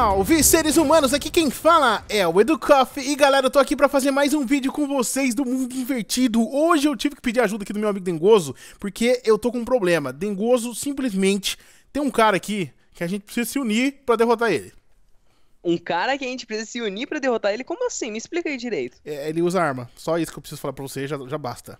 Salve seres humanos, aqui quem fala é o Educoff E galera, eu tô aqui pra fazer mais um vídeo com vocês do Mundo Invertido Hoje eu tive que pedir ajuda aqui do meu amigo Dengoso Porque eu tô com um problema Dengoso simplesmente tem um cara aqui que a gente precisa se unir pra derrotar ele um cara que a gente precisa se unir para derrotar ele? Como assim? Me explica aí direito. É, ele usa arma. Só isso que eu preciso falar pra você, já, já basta.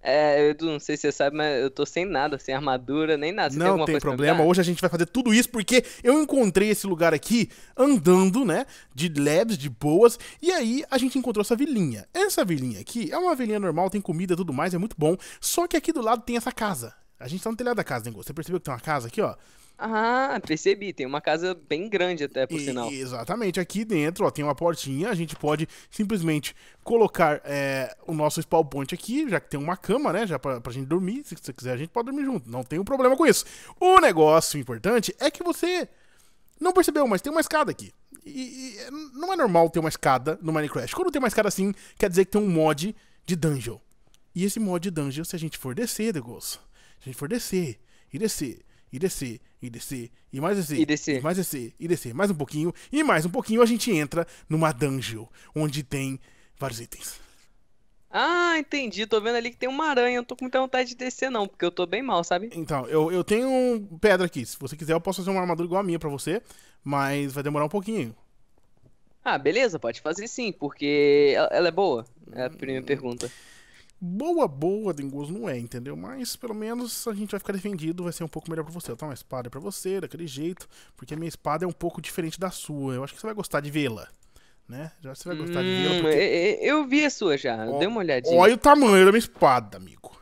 É, eu não sei se você sabe, mas eu tô sem nada, sem armadura, nem nada. Você não tem, tem problema, hoje a gente vai fazer tudo isso porque eu encontrei esse lugar aqui andando, né? De labs, de boas, e aí a gente encontrou essa vilinha. Essa vilinha aqui é uma vilinha normal, tem comida e tudo mais, é muito bom. Só que aqui do lado tem essa casa. A gente tá no telhado da casa, Nego. Você percebeu que tem uma casa aqui, ó? Ah, percebi. Tem uma casa bem grande até, por e, sinal. Exatamente. Aqui dentro, ó, tem uma portinha. A gente pode simplesmente colocar é, o nosso spawn point aqui, já que tem uma cama, né? Já pra, pra gente dormir. Se você quiser, a gente pode dormir junto. Não tem um problema com isso. O negócio importante é que você não percebeu, mas tem uma escada aqui. E, e não é normal ter uma escada no Minecraft. Quando tem uma escada assim, quer dizer que tem um mod de dungeon. E esse mod de dungeon, se a gente for descer, Degosso, se a gente for descer e descer e descer, e descer, e mais descer, e descer, e mais descer, e descer, mais um pouquinho, e mais um pouquinho a gente entra numa dungeon, onde tem vários itens. Ah, entendi. Tô vendo ali que tem uma aranha. Eu não tô com muita vontade de descer, não, porque eu tô bem mal, sabe? Então, eu, eu tenho pedra aqui. Se você quiser, eu posso fazer uma armadura igual a minha pra você, mas vai demorar um pouquinho. Ah, beleza, pode fazer sim, porque ela é boa. É a primeira pergunta boa, boa de não é, entendeu? Mas pelo menos a gente vai ficar defendido, vai ser um pouco melhor para você. Eu tenho uma espada para você, daquele jeito, porque a minha espada é um pouco diferente da sua. Eu acho que você vai gostar de vê-la. Né? Já você vai gostar hum, de vê-la. Hum, porque... É, é, eu vi a sua já, ó, dei uma olhadinha. Olha o tamanho da minha espada, amigo.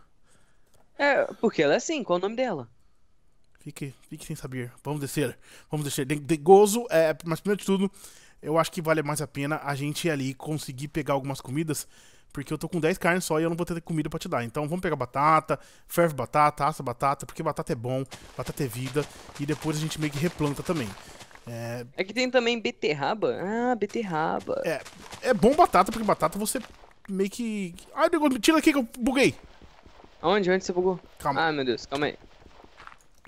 É, porque ela é assim, qual é o nome dela? Fique, fique sem saber. Vamos descer. Vamos descer. Dengozo é, mas primeiro de tudo, eu acho que vale mais a pena a gente ali conseguir pegar algumas comidas porque eu tô com 10 carnes só e eu não vou ter comida pra te dar. Então vamos pegar batata, ferve batata, assa batata, porque batata é bom, batata é vida, e depois a gente meio que replanta também. É... é que tem também beterraba. Ah, beterraba. É, é bom batata, porque batata você meio que... Ai, negócio, tira aqui que eu buguei. onde Onde você bugou? Calma. Ah, meu Deus, calma aí.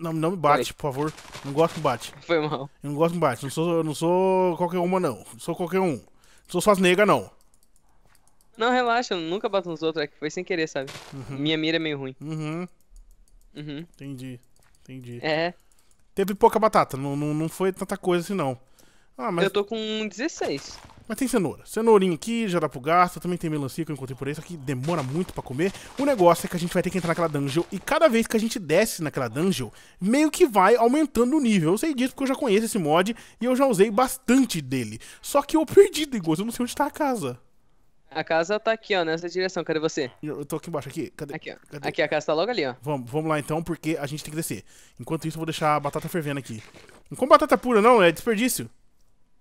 Não, não me bate, por favor. Não gosto que bate. Foi mal. Eu não gosto que bate. Não sou, não sou qualquer uma, não. Não sou qualquer um. Não sou suas negas, não. Não, relaxa, eu nunca bato nos outros, é que foi sem querer, sabe? Uhum. Minha mira é meio ruim. Uhum. Uhum. Entendi, entendi. É. Teve pouca batata, não, não, não foi tanta coisa assim, não. Ah, mas... Eu tô com 16. Mas tem cenoura. Cenourinha aqui, já dá pro gasto. Também tem melancia que eu encontrei por aí, só que demora muito pra comer. O negócio é que a gente vai ter que entrar naquela dungeon. E cada vez que a gente desce naquela dungeon, meio que vai aumentando o nível. Eu sei disso porque eu já conheço esse mod e eu já usei bastante dele. Só que eu perdi, Digos. Eu não sei onde tá a casa. A casa tá aqui, ó, nessa direção. Cadê você? Eu tô aqui embaixo, aqui. Cadê? Aqui, ó. Cadê? Aqui, a casa tá logo ali, ó. Vamos, vamos lá então, porque a gente tem que descer. Enquanto isso, eu vou deixar a batata fervendo aqui. Não come batata pura, não, é desperdício.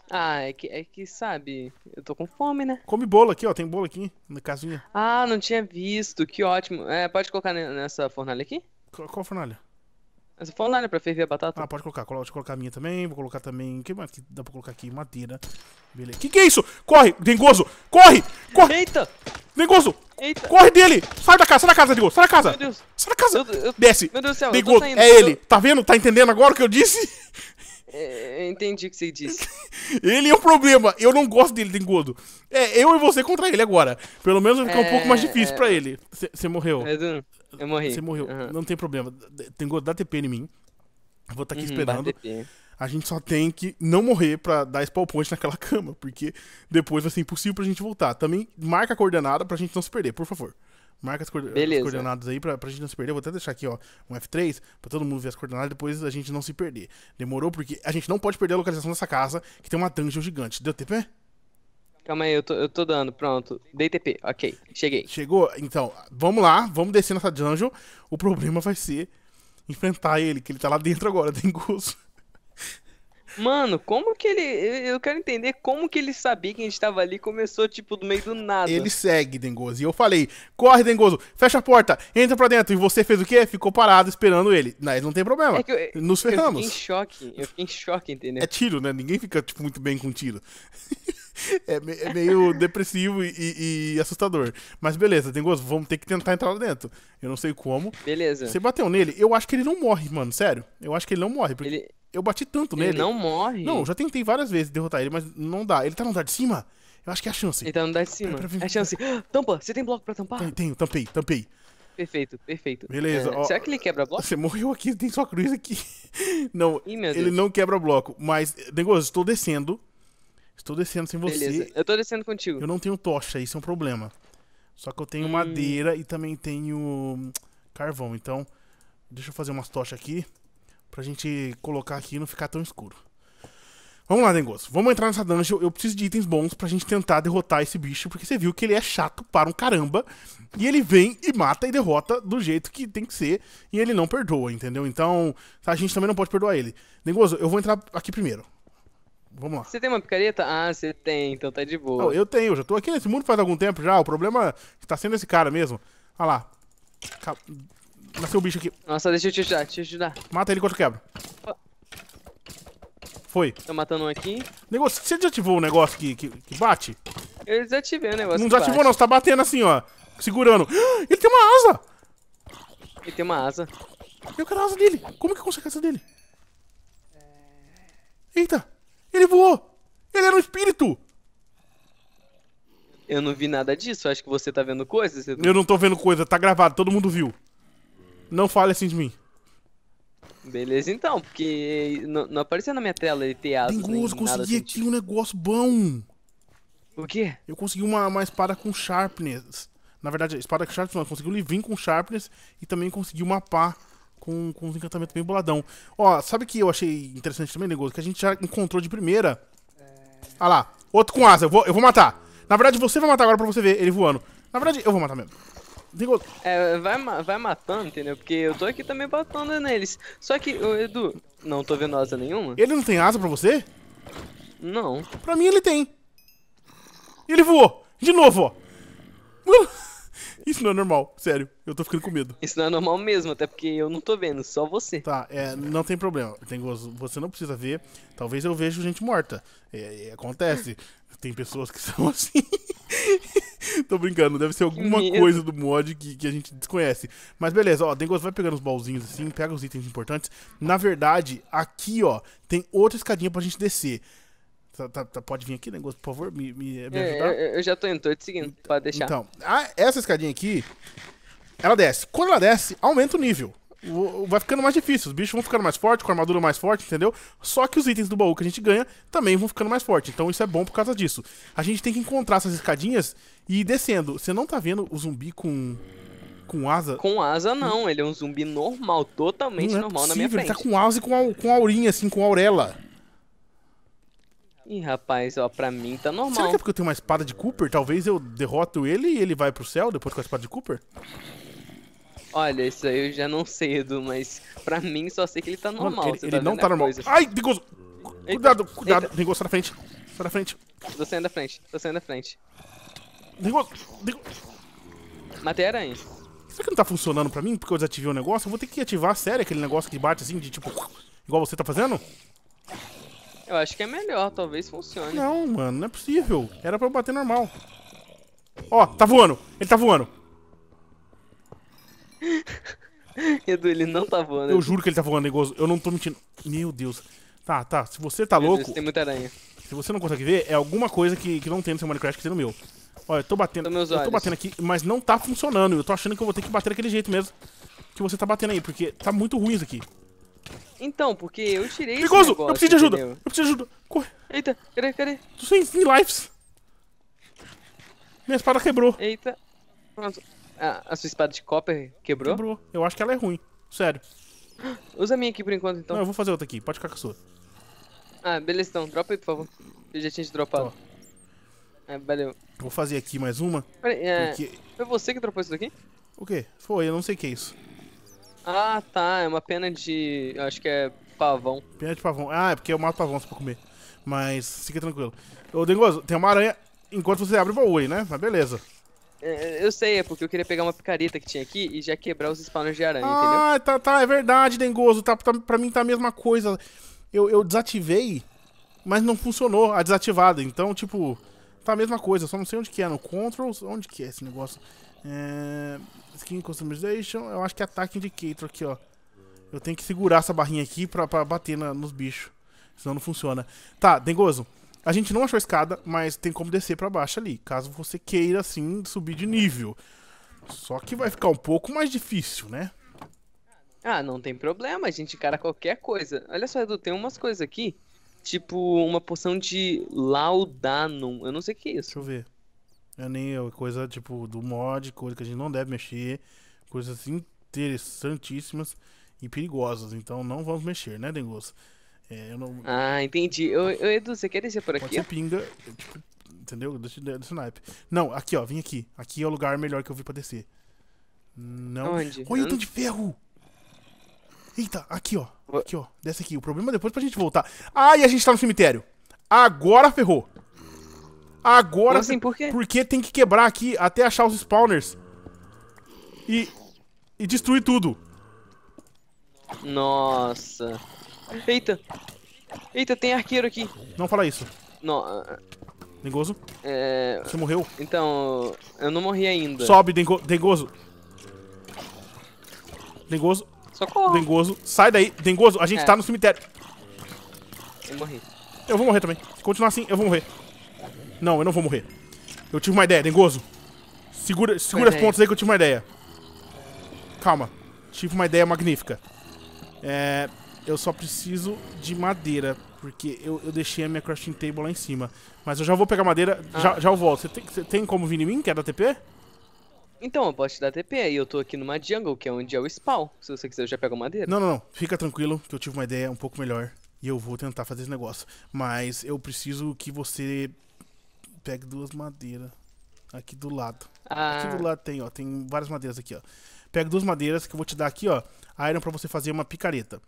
Ah, é que, é que sabe, eu tô com fome, né? Come bolo aqui, ó, tem bolo aqui, na casinha. Ah, não tinha visto, que ótimo. É, pode colocar nessa fornalha aqui? Qual, qual fornalha? Essa fornalha pra ferver a batata. Ah, pode colocar, pode colocar a minha também, vou colocar também, o que mais que dá pra colocar aqui? Madeira, beleza. Que que é isso? Corre, dengoso, corre! Corre! Eita! Negoso! Eita! Corre dele! Sai da casa, sai da casa, Negoso, sai da casa! Meu Deus! Sai da casa! Eu, eu, Desce! Meu Deus do céu, Negoso, saindo, é eu... ele! Tá vendo? Tá entendendo agora o que eu disse? É, eu entendi o que você disse. ele é o problema. Eu não gosto dele, Dengodo. É, eu e você contra ele agora. Pelo menos vai ficar é, um pouco mais difícil é... pra ele. Você morreu. Eu, é, eu morri. Você morreu. Uhum. Não tem problema. Dengodo, dá TP em mim. Vou estar tá aqui uhum, esperando. Dá TP a gente só tem que não morrer para dar spawn point naquela cama, porque depois vai ser impossível pra gente voltar. Também marca a coordenada pra gente não se perder, por favor. Marca as, as coordenadas aí pra, pra gente não se perder. Vou até deixar aqui, ó, um F3 pra todo mundo ver as coordenadas depois a gente não se perder. Demorou? Porque a gente não pode perder a localização dessa casa, que tem uma dungeon gigante. Deu TP? Calma aí, eu tô, eu tô dando, pronto. Dei TP, ok, cheguei. Chegou? Então, vamos lá, vamos descer nessa dungeon. O problema vai ser enfrentar ele, que ele tá lá dentro agora, tem gosto. Mano, como que ele. Eu quero entender como que ele sabia que a gente tava ali começou, tipo, do meio do nada. Ele segue, Dengozo. E eu falei: corre, Dengozo, fecha a porta, entra pra dentro. E você fez o quê? Ficou parado esperando ele. Mas não tem problema. É eu, Nos ferramos. Eu fiquei em choque. Eu fiquei em choque, entendeu? É tiro, né? Ninguém fica, tipo, muito bem com tiro. é, me, é, meio depressivo e, e, assustador. Mas beleza, Dengozo, vamos ter que tentar entrar lá dentro. Eu não sei como. Beleza. Você bateu nele. Eu acho que ele não morre, mano. Sério. Eu acho que ele não morre. Porque... Ele eu bati tanto ele nele. Ele não morre. Não, já tentei várias vezes derrotar ele, mas não dá. Ele tá no andar de cima? Eu acho que é a chance. Ele tá no andar de cima. Pera, pera, pera, é a chance. Ah, tampa, você tem bloco pra tampar? Tenho, tenho tampei, tampei. Perfeito, perfeito. Beleza. É. Ó, Será que ele quebra bloco? Você morreu aqui, tem sua cruz aqui. Não, Ih, ele não quebra bloco. Mas, Negócio, estou descendo. Estou descendo sem você. Beleza, eu estou descendo contigo. Eu não tenho tocha, isso é um problema. Só que eu tenho hum. madeira e também tenho carvão. Então, deixa eu fazer umas tochas aqui. Pra gente colocar aqui e não ficar tão escuro. Vamos lá, Dengoso. Vamos entrar nessa dungeon. Eu preciso de itens bons pra gente tentar derrotar esse bicho, porque você viu que ele é chato para um caramba. E ele vem e mata e derrota do jeito que tem que ser. E ele não perdoa, entendeu? Então, a gente também não pode perdoar ele. Negoso. eu vou entrar aqui primeiro. Vamos lá. Você tem uma picareta? Ah, você tem, então tá de boa. Não, eu tenho, eu já tô aqui nesse mundo faz algum tempo já. O problema é está sendo esse cara mesmo. Olha lá. Nasceu o bicho aqui. Nossa, deixa eu te ajudar, deixa eu te ajudar. Mata ele enquanto eu quebro. Foi. Tô matando um aqui. Negócio, você desativou o negócio que, que, que bate? Eu desativei o negócio. Não desativou, não, você tá batendo assim, ó. Segurando. Ele tem uma asa! Ele tem uma asa. Eu quero a asa dele. Como que eu consigo a asa dele? Eita! Ele voou! Ele era um espírito! Eu não vi nada disso, acho que você tá vendo coisas. Você... Eu não tô vendo coisa, tá gravado, todo mundo viu. Não fale assim de mim. Beleza, então, porque não, apareceu na minha tela ele ter asas. Dengoso, consegui assim, tipo. aqui sentido. um negócio bom. O quê? Eu consegui uma, uma espada com sharpness. Na verdade, espada com sharpness não, eu consegui o um livrinho com sharpness e também consegui uma pá com, com um encantamento bem boladão. Ó, sabe que eu achei interessante também, negócio Que a gente já encontrou de primeira. É... Ah lá, outro com asa, eu vou, eu vou matar. Na verdade, você vai matar agora pra você ver ele voando. Na verdade, eu vou matar mesmo. É, vai, vai matando, entendeu? Porque eu tô aqui também batendo neles. Só que, ô, Edu, não tô vendo asa nenhuma. Ele não tem asa pra você? Não. Pra mim ele tem. Ele voou. De novo, ó. Isso não é normal, sério. Eu tô ficando com medo. Isso não é normal mesmo, até porque eu não tô vendo, só você. Tá, é, não tem problema. Tem, você não precisa ver. Talvez eu veja gente morta. É, é, acontece. Tem pessoas que são assim. Tô brincando, deve ser alguma Meu. coisa do mod que, que a gente desconhece. Mas beleza, ó, Dengos vai pegando os baúzinhos assim, pega os itens importantes. Na verdade, aqui, ó, tem outra escadinha pra gente descer. Tá, tá, tá, pode vir aqui, negócio, por favor, me, me, me ajudar? É, eu, eu, já tô indo, tô te seguindo, então, pode deixar. Então, a, essa escadinha aqui, ela desce. Quando ela desce, aumenta o nível vai ficando mais difícil. Os bichos vão ficando mais fortes, com a armadura mais forte, entendeu? Só que os itens do baú que a gente ganha também vão ficando mais fortes. Então isso é bom por causa disso. A gente tem que encontrar essas escadinhas e ir descendo. Você não tá vendo o zumbi com. Com asa? Com asa não, ele é um zumbi normal, totalmente é normal possível, na minha frente. Ele tá com asa e com, a, com aurinha, assim, com aurela. Ih, rapaz, ó, pra mim tá normal. Será que é porque eu tenho uma espada de Cooper? Talvez eu derroto ele e ele vai pro céu depois com a espada de Cooper? Olha, isso aí eu já não sei, Edu, mas pra mim só sei que ele tá normal. Mano, ele, ele tá não tá normal. Ai, Ringoso! Cuidado, cuidado, Eita. Ringoso, sai da frente. Sai da frente. Tô saindo da frente, tô saindo da frente. Ringoso, Ringoso. Matei a aranha. Será que não tá funcionando pra mim porque eu desativei o negócio? Eu vou ter que ativar, a sério, aquele negócio que bate assim, de tipo, igual você tá fazendo? Eu acho que é melhor, talvez funcione. Não, mano, não é possível. Era pra eu bater normal. Ó, tá voando, ele tá voando. Edu, ele não tá voando. Eu juro que ele tá voando, negócio. Eu não tô mentindo. Meu Deus. Tá, tá. Se você tá Meu louco. Deus, tem muita aranha. Se você não consegue ver, é alguma coisa que, que não tem no seu Minecraft que tem no meu. Olha, eu tô batendo. Então, eu tô batendo aqui, mas não tá funcionando. Eu tô achando que eu vou ter que bater daquele jeito mesmo. Que você tá batendo aí, porque tá muito ruim isso aqui. Então, porque eu tirei Perigoso! eu preciso de ajuda! Entendeu? Eu preciso de ajuda! Corre! Eita, cadê, cadê? Tô sem, sem lives! Minha espada quebrou! Eita! Pronto. A, a, sua espada de copper quebrou? Quebrou. Eu acho que ela é ruim. Sério. Usa a minha aqui por enquanto, então. Não, eu vou fazer outra aqui. Pode ficar com a sua. Ah, beleza então. Dropa aí, por favor. Eu já tinha te dropado. Ah, valeu. Vou fazer aqui mais uma. Peraí, é... Porque... Foi você que dropou isso daqui? O quê? Foi, eu não sei o que é isso. Ah, tá. É uma pena de... Eu acho que é pavão. Pena de pavão. Ah, é porque eu mato pavão só pra comer. Mas fica tranquilo. Ô, Dengoso, tem uma aranha enquanto você abre o baú aí, né? Mas beleza. É, é, eu sei, é porque eu queria pegar uma picareta que tinha aqui e já quebrar os spawners de aranha, ah, entendeu? Ah, tá, tá, é verdade, Dengoso. Tá, tá, pra mim tá a mesma coisa. Eu, eu desativei, mas não funcionou a desativada. Então, tipo, tá a mesma coisa. Só não sei onde que é. No Controls, onde que é esse negócio? É... Skin Customization, eu acho que é ataque Indicator aqui, ó. Eu tenho que segurar essa barrinha aqui pra, pra bater na, nos bichos. Senão não funciona. Tá, Dengoso. A gente não achou escada, mas tem como descer para baixo ali, caso você queira, assim, subir de nível. Só que vai ficar um pouco mais difícil, né? Ah, não tem problema, a gente encara qualquer coisa. Olha só, Edu, tem umas coisas aqui, tipo uma poção de laudanum, eu não sei o que é isso. Deixa eu ver. É nem coisa, tipo, do mod, coisa que a gente não deve mexer, coisas interessantíssimas e perigosas, então não vamos mexer, né, Dengoso? É, eu não... Ah, entendi. Eu, eu, Edu, você quer descer por aqui? Pode ser pinga, tipo, entendeu? do desse Não, aqui, ó, vim aqui. Aqui é o lugar melhor que eu vi pra descer. Não. Onde? Olha, eu tô de ferro! Eita, aqui, ó. Aqui, ó. Desce aqui. O problema é depois pra gente voltar. Ah, a gente tá no cemitério. Agora ferrou. Agora. Assim, por quê? Porque tem que quebrar aqui até achar os spawners. E. E destruir tudo. Nossa. Eita! Eita, tem arqueiro aqui. Não fala isso. Não. Ah, Dengoso? É... Você morreu? Então, eu não morri ainda. Sobe, Dengo... Dengoso. Dengoso. Socorro. Dengoso. Sai daí. Dengoso, a gente é. tá no cemitério. Eu morri. Eu vou morrer também. Se continuar assim, eu vou morrer. Não, eu não vou morrer. Eu tive uma ideia, Dengoso. Segura, segura as pontas aí que eu tive uma ideia. Calma. Tive uma ideia magnífica. É eu só preciso de madeira, porque eu, eu, deixei a minha crafting table lá em cima. Mas eu já vou pegar madeira, ah. já, já eu volto. Você tem, tem como vir em mim? Quer dar TP? Então, eu posso te dar TP, aí eu tô aqui numa jungle, que é onde é o spawn. Se você quiser, eu já pego madeira. Não, não, não. Fica tranquilo, que eu tive uma ideia um pouco melhor. E eu vou tentar fazer esse negócio. Mas eu preciso que você pegue duas madeiras aqui do lado. Ah. Aqui do lado tem, ó. Tem várias madeiras aqui, ó. Pega duas madeiras que eu vou te dar aqui, ó. Iron pra você fazer uma picareta.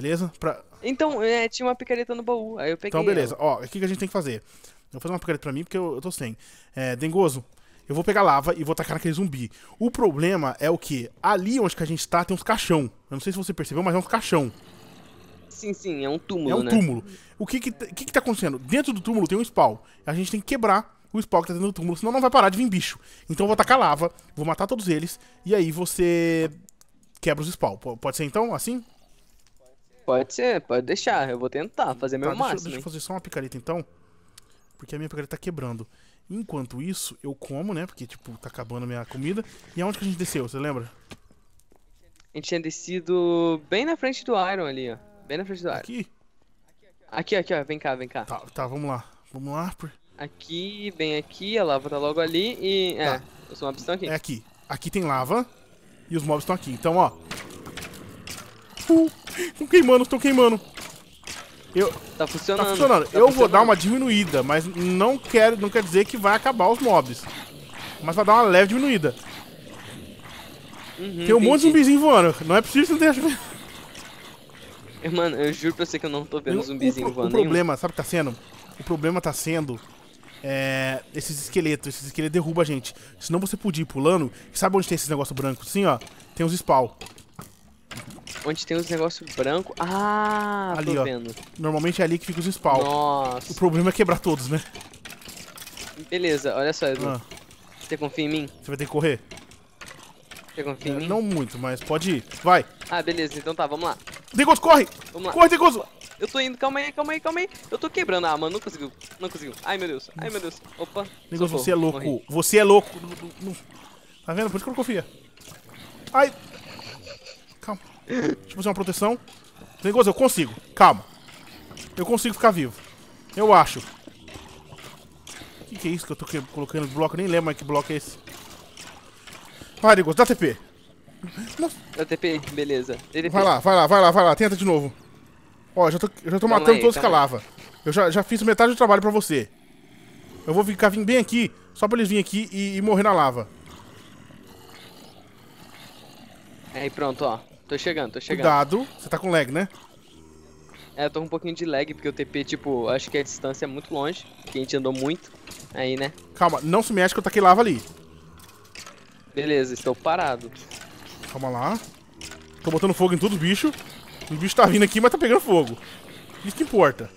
Beleza? Pra... Então, é, tinha uma picareta no baú, aí eu peguei. Então, beleza. Ela. Ó, o que, que a gente tem que fazer? Eu vou fazer uma picareta pra mim porque eu, eu tô sem. É, Dengoso, eu vou pegar lava e vou tacar naquele zumbi. O problema é o que? Ali onde que a gente tá tem uns caixão. Eu não sei se você percebeu, mas é uns caixão. Sim, sim, é um túmulo. É um né? túmulo. O que que, que que tá acontecendo? Dentro do túmulo tem um spawn. A gente tem que quebrar o spawn que tá dentro do túmulo, senão não vai parar de vir bicho. Então eu vou tacar lava, vou matar todos eles, e aí você quebra os spawn. Pode ser então, assim? Pode ser, pode deixar. Eu vou tentar fazer tá, meu deixa, máximo. Deixa eu fazer só uma picareta então. Porque a minha picareta tá quebrando. Enquanto isso, eu como, né? Porque, tipo, tá acabando a minha comida. E aonde que a gente desceu, você lembra? A gente tinha descido bem na frente do Iron ali, ó. Bem na frente do Iron. Aqui? Aqui, aqui, ó. Vem cá, vem cá. Tá, tá vamos lá. Vamos lá. Por... Aqui, bem aqui. A lava tá logo ali e... É, tá. É, os mobs estão aqui. É aqui. Aqui tem lava e os mobs estão aqui. Então, ó, estão queimando, estão queimando. Eu, tá funcionando. Tá funcionando. Tá eu funcionando. vou dar uma diminuída, mas não, quero, não quer dizer que vai acabar os mobs. Mas vai dar uma leve diminuída. Uhum, Tem um monte de zumbizinho voando. Não é possível que não tenha Mano, eu juro pra você que eu não tô vendo eu, zumbizinho voando. O problema, nenhum. sabe o que tá sendo? O problema tá sendo é, esses esqueletos. Esses esqueletos derrubam a gente. Senão você podia ir pulando. Sabe onde tem esses negócios brancos Sim, ó? Tem uns spawn. Onde tem os negócios branco. Ah, ali, tô ó. vendo. Normalmente é ali que fica os spawns. Nossa. O problema é quebrar todos, né? Beleza, olha só, Edu. Ah. Você confia em mim? Você vai ter que correr. Você confia em é, mim? Não muito, mas pode ir. Vai. Ah, beleza, então tá, vamos lá. Degoso, corre! Vamos lá. Corre, Degoso! Eu tô indo, calma aí, calma aí, calma aí. Eu tô quebrando. Ah, mano, não conseguiu. Não conseguiu. Ai, meu Deus. Ai, meu Deus. Opa. Degoso, você é louco. Morri. Você é louco. Tá vendo? Por isso que eu não confia. Ai, Deixa eu fazer uma proteção. Negócio eu consigo. Calma. Eu consigo ficar vivo. Eu acho. O que, que, é isso que eu tô que... colocando bloco? nem lembro mais que bloco é esse. Vai, Perigoso, dá TP. Nossa. Dá TP, beleza. Vai lá, vai lá, vai lá, vai lá. Tenta de novo. Ó, já tô, já tô matando aí, todos que a lava. Eu já, já fiz metade do trabalho pra você. Eu vou ficar vindo bem aqui, só pra eles virem aqui e, e morrer na lava. Aí pronto, ó. Tô chegando, tô chegando. Cuidado, você tá com lag, né? É, eu tô com um pouquinho de lag, porque o TP, tipo, acho que a distância é muito longe, porque a gente andou muito, aí, né? Calma, não se mexe que eu taquei lava ali. Beleza, estou parado. Calma lá. Tô botando fogo em todos os bichos. O bicho tá vindo aqui, mas tá pegando fogo. Isso que importa.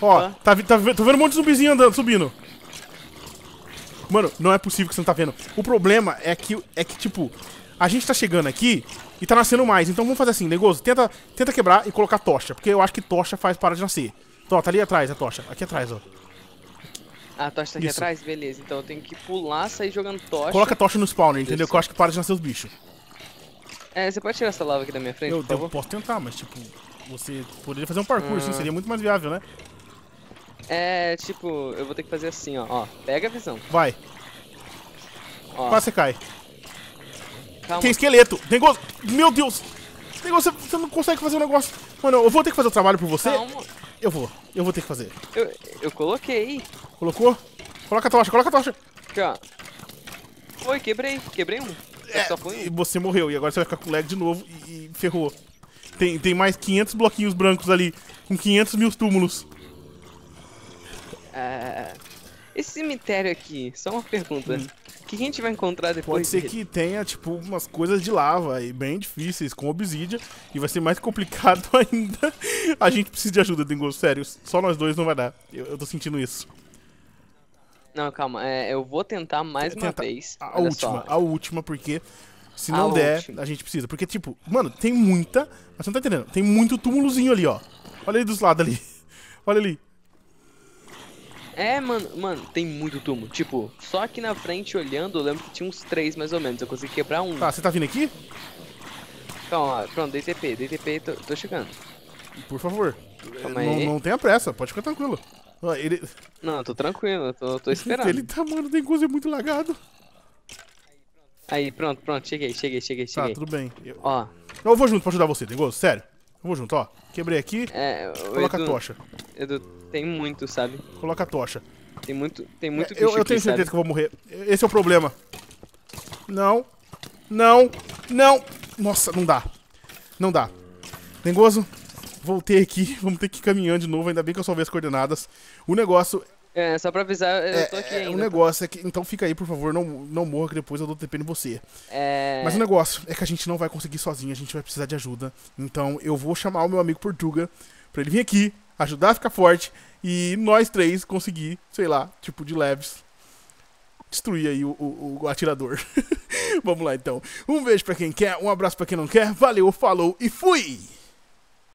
Ó, ah. tá, tá, tô vendo um monte de zumbizinho andando, subindo. Mano, não é possível que você não tá vendo. O problema é que, é que tipo, a gente tá chegando aqui e tá nascendo mais. Então vamos fazer assim, Negoso, tenta, tenta quebrar e colocar tocha, porque eu acho que tocha faz parar de nascer. Então, ó, tá ali atrás a tocha. Aqui atrás, ó. A tocha tá aqui Isso. atrás? Beleza. Então eu tenho que pular, sair jogando tocha. Coloca tocha no spawner, entendeu? Que eu acho que para de nascer os bichos. É, você pode tirar essa lava aqui da minha frente, eu, eu posso tentar, mas tipo, você poderia fazer um parkour, assim, ah. seria muito mais viável, né? É, tipo, eu vou ter que fazer assim, ó. ó pega a visão. Vai. Ó. Quase você cai. Calma. Tem esqueleto. Tem go... Meu Deus. Negócio, você não consegue fazer o um negócio. Mano, eu vou ter que fazer o trabalho por você. Calma. Eu vou. Eu vou ter que fazer. Eu, eu coloquei. Colocou? Coloca a tocha, coloca a tocha. Aqui, Oi, quebrei. Quebrei um. É, e você morreu. E agora você vai ficar com lag de novo e, e ferrou. Tem, tem mais 500 bloquinhos brancos ali. Com 500 mil túmulos. Ah, esse cemitério aqui, só uma pergunta. Hum que a gente vai encontrar depois? Pode ser que tenha, tipo, umas coisas de lava aí, bem difíceis, com obsidian, e vai ser mais complicado ainda. a gente precisa de ajuda, Dingo, sério. Só nós dois não vai dar. Eu, eu tô sentindo isso. Não, calma, é, eu vou tentar mais uma vez. A Olha última, só. a última, porque se não a der, última. a gente precisa. Porque, tipo, mano, tem muita. Mas você não tá entendendo? Tem muito túmulozinho ali, ó. Olha ali dos lados ali. Olha ali. É, mano, mano, tem muito túmulo. Tipo, só aqui na frente olhando, eu lembro que tinha uns três mais ou menos. Eu consegui quebrar um. Tá, você tá vindo aqui? Calma, pronto, dei TP, dei TP, tô, tô chegando. Por favor. Calma não, aí. não tenha pressa, pode ficar tranquilo. Ah, ele... Não, tô tranquilo, tô, tô esperando. Ele tá, mano, tem coisa é muito lagado. Aí, pronto, pronto, cheguei, cheguei, cheguei, tá, cheguei. Tá, tudo bem. Eu... Ó. Eu vou junto pra ajudar você, Dengoso, sério. Eu vou junto, ó. Quebrei aqui, é, coloca Edu, a tocha. Edu, tem muito, sabe? Coloca a tocha. Tem muito, tem muito é, eu, eu, tenho aqui, certeza sabe? que eu vou morrer. Esse é o problema. Não. Não. Não. Nossa, não dá. Não dá. Dengoso, voltei aqui. Vamos ter que ir caminhando de novo. Ainda bem que eu salvei as coordenadas. O negócio... É, só pra avisar, eu é, tô aqui é, ainda. O tá? negócio é que... Então fica aí, por favor. Não, não morra que depois eu dou TP em você. É... Mas o negócio é que a gente não vai conseguir sozinho. A gente vai precisar de ajuda. Então eu vou chamar o meu amigo Portuga pra ele vir aqui ajudar a ficar forte e nós três conseguir, sei lá, tipo de leves, destruir aí o, o, o atirador. Vamos lá então. Um beijo para quem quer, um abraço para quem não quer. Valeu, falou e fui!